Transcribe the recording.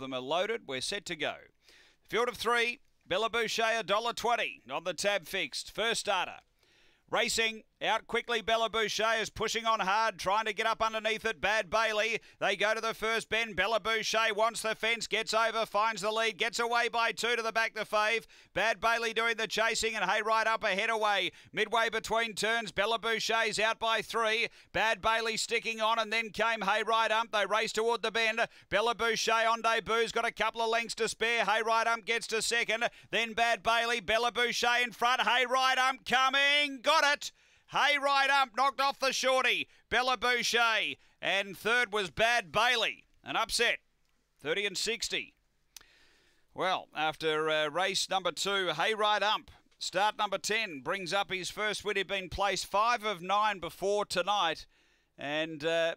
them are loaded. We're set to go. Field of three, Bella Boucher, $1.20 on the tab fixed. First starter. Racing out quickly, Bella Boucher is pushing on hard, trying to get up underneath it. Bad Bailey. They go to the first bend. Bella Boucher wants the fence, gets over, finds the lead, gets away by two to the back, the fave. Bad Bailey doing the chasing, and hey, right up ahead away. Midway between turns, Bella Boucher's out by three. Bad Bailey sticking on, and then came hey, right up. They race toward the bend. Bella Boucher on debut's got a couple of lengths to spare. Hey, right up gets to second. Then Bad Bailey, Bella Boucher in front. Hey, right up coming. Got it. Hey Right Ump knocked off the shorty, Bella Boucher. And third was Bad Bailey, an upset, 30 and 60. Well, after uh, race number two, Hey Right Ump, start number 10, brings up his first win. He'd been placed five of nine before tonight. And. Uh,